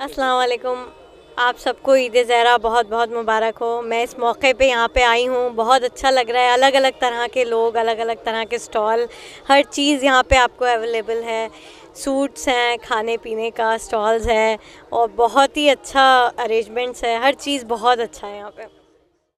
अस्सलाम आप सबको ईद ज़हरा बहुत बहुत मुबारक हो मैं इस मौके पे यहाँ पे आई हूँ बहुत अच्छा लग रहा है अलग अलग तरह के लोग अलग अलग तरह के स्टॉल हर चीज़ यहाँ पे आपको अवेलेबल है सूट्स हैं खाने पीने का स्टॉल्स है और बहुत ही अच्छा अरेंजमेंट्स है हर चीज़ बहुत अच्छा है यहाँ पे